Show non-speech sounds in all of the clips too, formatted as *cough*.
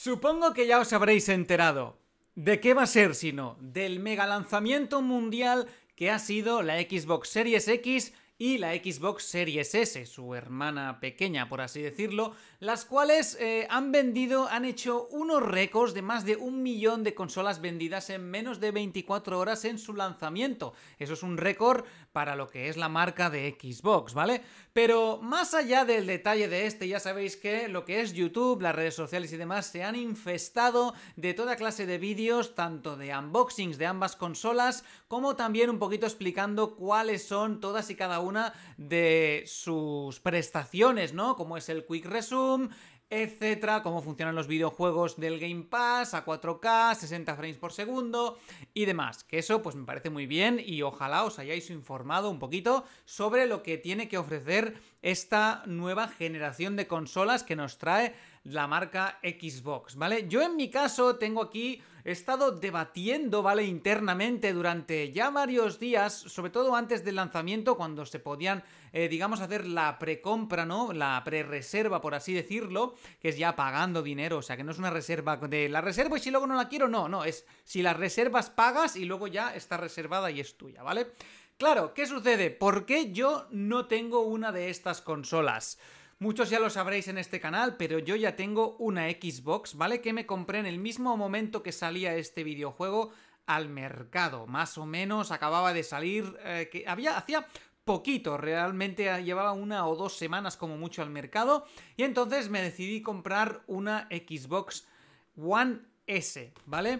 Supongo que ya os habréis enterado. ¿De qué va a ser sino del mega lanzamiento mundial que ha sido la Xbox Series X y la Xbox Series S, su hermana pequeña, por así decirlo, las cuales eh, han vendido, han hecho unos récords de más de un millón de consolas vendidas en menos de 24 horas en su lanzamiento. Eso es un récord para lo que es la marca de Xbox, ¿vale? Pero más allá del detalle de este, ya sabéis que lo que es YouTube, las redes sociales y demás se han infestado de toda clase de vídeos, tanto de unboxings de ambas consolas, como también un poquito explicando cuáles son todas y cada una de sus prestaciones, ¿no? Como es el Quick Resume, etcétera, cómo funcionan los videojuegos del Game Pass a 4K, 60 frames por segundo y demás. Que eso pues me parece muy bien y ojalá os hayáis informado un poquito sobre lo que tiene que ofrecer esta nueva generación de consolas que nos trae la marca Xbox, ¿vale? Yo en mi caso tengo aquí He estado debatiendo, ¿vale? Internamente durante ya varios días, sobre todo antes del lanzamiento, cuando se podían, eh, digamos, hacer la precompra, ¿no? La pre-reserva, por así decirlo, que es ya pagando dinero, o sea, que no es una reserva de la reserva y si luego no la quiero, no, no, es si la reservas pagas y luego ya está reservada y es tuya, ¿vale? Claro, ¿qué sucede? ¿Por qué yo no tengo una de estas consolas? Muchos ya lo sabréis en este canal, pero yo ya tengo una Xbox, ¿vale? Que me compré en el mismo momento que salía este videojuego al mercado, más o menos acababa de salir, eh, que había, hacía poquito, realmente llevaba una o dos semanas como mucho al mercado y entonces me decidí comprar una Xbox One S, ¿vale?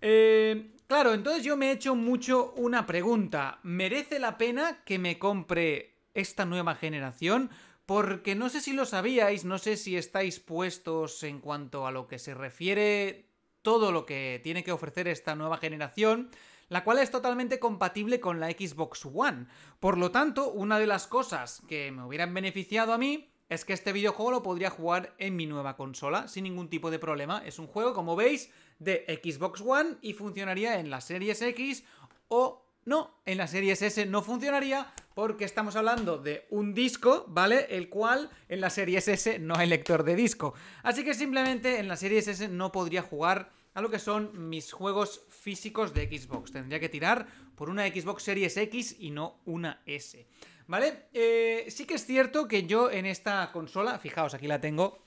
Eh, claro, entonces yo me he hecho mucho una pregunta, ¿merece la pena que me compre esta nueva generación? porque no sé si lo sabíais, no sé si estáis puestos en cuanto a lo que se refiere todo lo que tiene que ofrecer esta nueva generación, la cual es totalmente compatible con la Xbox One. Por lo tanto, una de las cosas que me hubieran beneficiado a mí es que este videojuego lo podría jugar en mi nueva consola sin ningún tipo de problema. Es un juego, como veis, de Xbox One y funcionaría en las Series X o no, en la serie S no funcionaría porque estamos hablando de un disco, ¿vale? El cual en la serie S no hay lector de disco. Así que simplemente en la serie S no podría jugar a lo que son mis juegos físicos de Xbox. Tendría que tirar por una Xbox Series X y no una S. ¿Vale? Eh, sí que es cierto que yo en esta consola, fijaos, aquí la tengo.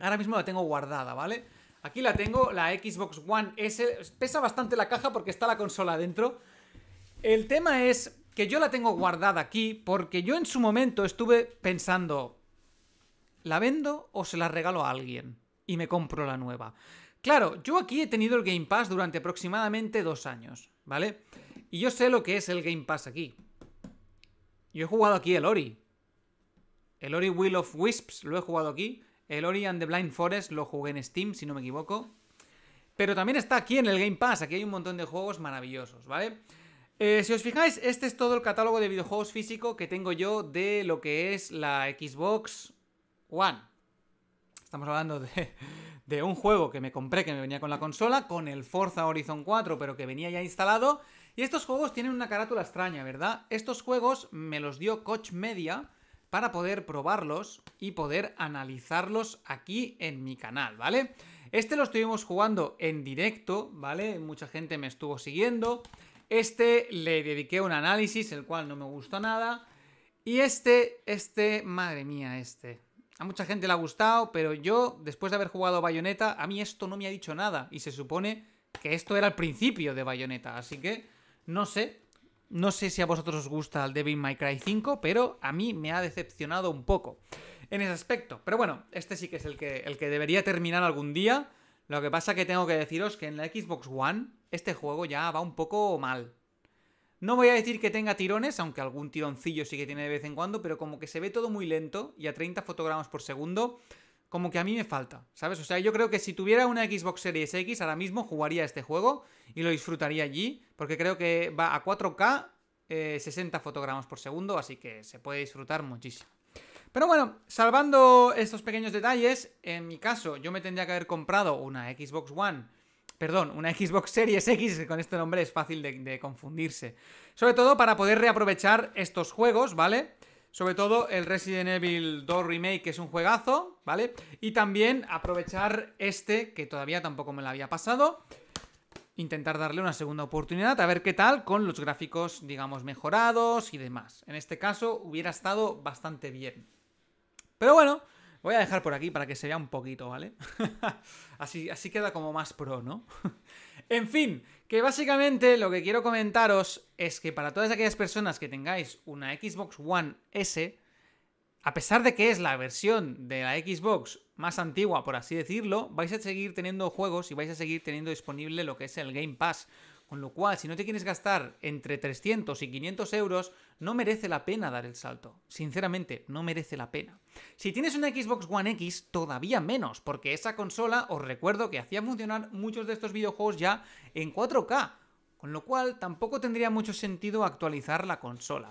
Ahora mismo la tengo guardada, ¿vale? Aquí la tengo, la Xbox One S. Pesa bastante la caja porque está la consola dentro. El tema es que yo la tengo guardada aquí porque yo en su momento estuve pensando, ¿la vendo o se la regalo a alguien? Y me compro la nueva. Claro, yo aquí he tenido el Game Pass durante aproximadamente dos años, ¿vale? Y yo sé lo que es el Game Pass aquí. Yo he jugado aquí el Ori. El Ori Will of Wisps lo he jugado aquí. El Ori and the Blind Forest lo jugué en Steam, si no me equivoco. Pero también está aquí en el Game Pass. Aquí hay un montón de juegos maravillosos, ¿vale? vale eh, si os fijáis, este es todo el catálogo de videojuegos físico que tengo yo de lo que es la Xbox One. Estamos hablando de, *laughs* de un juego que me compré, que me venía con la consola, con el Forza Horizon 4, pero que venía ya instalado. Y estos juegos tienen una carátula extraña, ¿verdad? Estos juegos me los dio Coach Media para poder probarlos y poder analizarlos aquí en mi canal, ¿vale? Este lo estuvimos jugando en directo, ¿vale? Mucha gente me estuvo siguiendo. Este le dediqué un análisis, el cual no me gustó nada. Y este, este, madre mía, este. A mucha gente le ha gustado, pero yo, después de haber jugado Bayonetta, a mí esto no me ha dicho nada. Y se supone que esto era el principio de Bayonetta. Así que, no sé. No sé si a vosotros os gusta el Devil May Cry 5, pero a mí me ha decepcionado un poco en ese aspecto. Pero bueno, este sí que es el que, el que debería terminar algún día. Lo que pasa que tengo que deciros que en la Xbox One este juego ya va un poco mal. No voy a decir que tenga tirones, aunque algún tironcillo sí que tiene de vez en cuando, pero como que se ve todo muy lento y a 30 fotogramas por segundo, como que a mí me falta, ¿sabes? O sea, yo creo que si tuviera una Xbox Series X ahora mismo jugaría este juego y lo disfrutaría allí, porque creo que va a 4K, 60 eh, fotogramas por segundo, así que se puede disfrutar muchísimo. Pero bueno, salvando estos pequeños detalles, en mi caso yo me tendría que haber comprado una Xbox One, perdón, una *laughs* Xbox Series X, que con este nombre es fácil de, confundirse. Sobre todo para poder reaprovechar estos juegos, ¿vale? Sobre todo el Resident Evil 2 Remake, que es un juegazo, ¿vale? Y también aprovechar este, que todavía tampoco me lo había pasado. Intentar darle una segunda oportunidad, a ver qué tal, con los gráficos, digamos, mejorados y demás. En este caso, hubiera estado bastante bien. Pero bueno, voy a dejar por aquí para que se vea un poquito, ¿vale? *laughs* así, así queda como más pro, ¿no? *laughs* en fin, que básicamente lo que quiero comentaros es que para todas aquellas personas que tengáis una Xbox One S, a pesar de que es la versión de la Xbox más antigua, por así decirlo, vais a seguir teniendo juegos y vais a seguir teniendo disponible lo que es el Game Pass. Con lo cual, si no te quieres gastar entre 300 y 500 euros, no merece la pena dar el salto. Sinceramente, no merece la pena. Si tienes una Xbox One X, todavía menos, porque esa consola, os recuerdo que hacía funcionar muchos de estos videojuegos ya en 4K, con lo cual tampoco tendría mucho sentido actualizar la consola.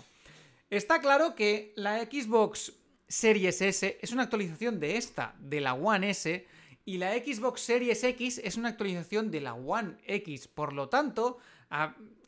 Está claro que la Xbox Series S es una actualización de esta, de la One S, y la Xbox Series X es una actualización de la One X, por lo tanto,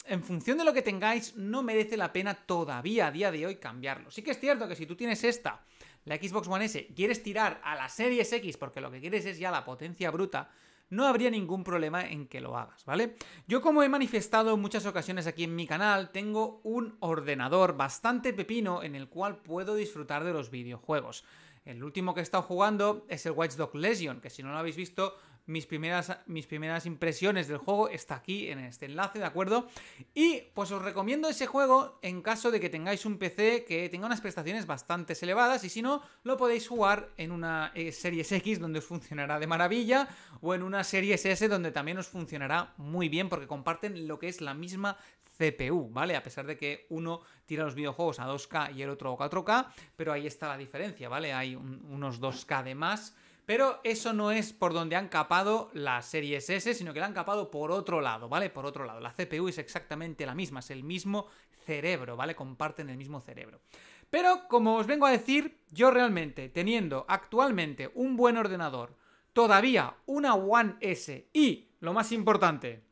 en función de lo que tengáis, no merece la pena todavía a día de hoy cambiarlo. Sí que es cierto que si tú tienes esta, la Xbox One S, quieres tirar a la Series X porque lo que quieres es ya la potencia bruta, no habría ningún problema en que lo hagas, ¿vale? Yo como he manifestado en muchas ocasiones aquí en mi canal, tengo un ordenador bastante pepino en el cual puedo disfrutar de los videojuegos. El último que he estado jugando es el Watch Dog Legion, que si no lo habéis visto, mis primeras, mis primeras impresiones del juego está aquí en este enlace, ¿de acuerdo? Y pues os recomiendo ese juego en caso de que tengáis un PC que tenga unas prestaciones bastante elevadas y si no, lo podéis jugar en una serie eh, Series X donde os funcionará de maravilla o en una serie S donde también os funcionará muy bien porque comparten lo que es la misma CPU, ¿vale? A pesar de que uno tira los videojuegos a 2K y el otro a 4K, pero ahí está la diferencia, ¿vale? Hay unos 2K de más pero eso no es por donde han capado las Series S, sino que la han capado por otro lado, ¿vale? Por otro lado. La CPU es exactamente la misma, es el mismo cerebro, ¿vale? Comparten el mismo cerebro. Pero como os vengo a decir, yo realmente, teniendo actualmente un buen ordenador, todavía una One S y, lo más importante,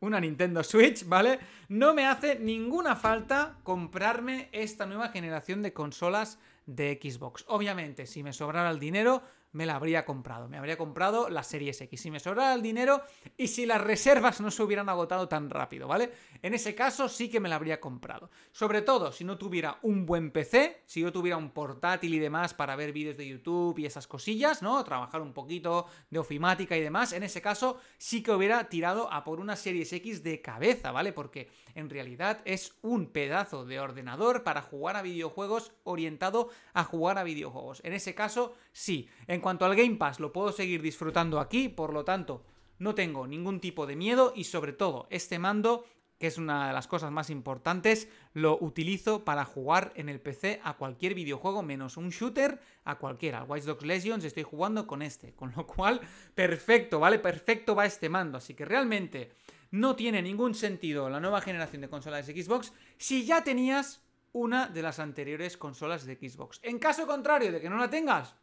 una Nintendo Switch, ¿vale? No me hace ninguna falta comprarme esta nueva generación de consolas de Xbox. Obviamente, si me sobrara el dinero, me la habría comprado. Me habría comprado la Series X. Si me sobrara el dinero y si las reservas no se hubieran agotado tan rápido, ¿vale? En ese caso sí que me la habría comprado. Sobre todo si no tuviera un buen PC, si yo tuviera un portátil y demás para ver vídeos de YouTube y esas cosillas, ¿no? Trabajar un poquito de ofimática y demás. En ese caso sí que hubiera tirado a por una Series X de cabeza, ¿vale? Porque en realidad es un pedazo de ordenador para jugar a videojuegos orientado a jugar a videojuegos. En ese caso, sí. En cuanto al Game Pass, lo puedo seguir disfrutando aquí, por lo tanto, no tengo ningún tipo de miedo y sobre todo, este mando que es una de las cosas más importantes, lo utilizo para jugar en el PC a cualquier videojuego menos un shooter, a cualquiera. Al Watch Dogs Legends estoy jugando con este, con lo cual perfecto, ¿vale? Perfecto va este mando, así que realmente no tiene ningún sentido la nueva generación de consolas Xbox si ya tenías una de las anteriores consolas de Xbox. En caso contrario de que no la tengas,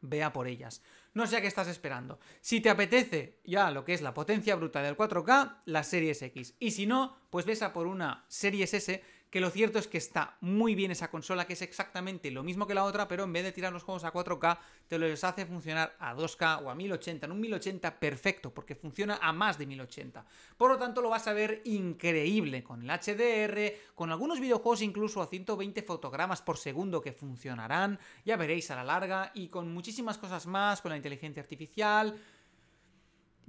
vea por ellas. No sé a qué estás esperando. Si te apetece ya lo que es la potencia bruta del 4K, la Series X. Y si no, pues ves por una Series S que lo cierto es que está muy bien esa consola, que es exactamente lo mismo que la otra, pero en vez de tirar los juegos a 4K, te los hace funcionar a 2K o a 1080, en un 1080 perfecto, porque funciona a más de 1080. Por lo tanto, lo vas a ver increíble con el HDR, con algunos videojuegos incluso a 120 fotogramas por segundo que funcionarán, ya veréis a la larga, y con muchísimas cosas más, con la inteligencia artificial,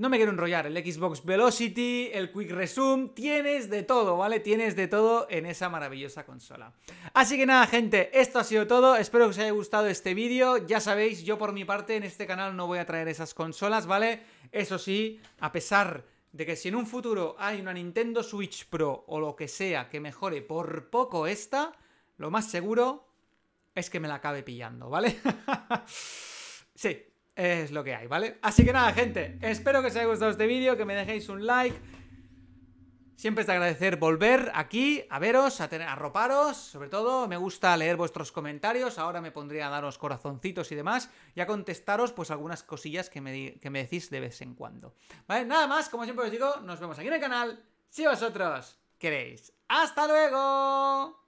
no me quiero enrollar, el Xbox Velocity, el Quick Resume, tienes de todo, ¿vale? Tienes de todo en esa maravillosa consola. Así que nada, gente, esto ha sido todo, espero que os haya gustado este vídeo, ya sabéis, yo por mi parte en este canal no voy a traer esas consolas, ¿vale? Eso sí, a pesar de que si en un futuro hay una Nintendo Switch Pro o lo que sea que mejore por poco esta, lo más seguro es que me la acabe pillando, ¿vale? *laughs* sí, es lo que hay, ¿vale? Así que nada, gente, espero que os haya gustado este vídeo, que me dejéis un like. Siempre es de agradecer volver aquí, a veros, a, tener, roparos, sobre todo me gusta leer vuestros comentarios, ahora me pondría a daros corazoncitos y demás, y a contestaros pues algunas cosillas que me, que me decís de vez en cuando. ¿Vale? Nada más, como siempre os digo, nos vemos aquí en el canal, si vosotros queréis. ¡Hasta luego!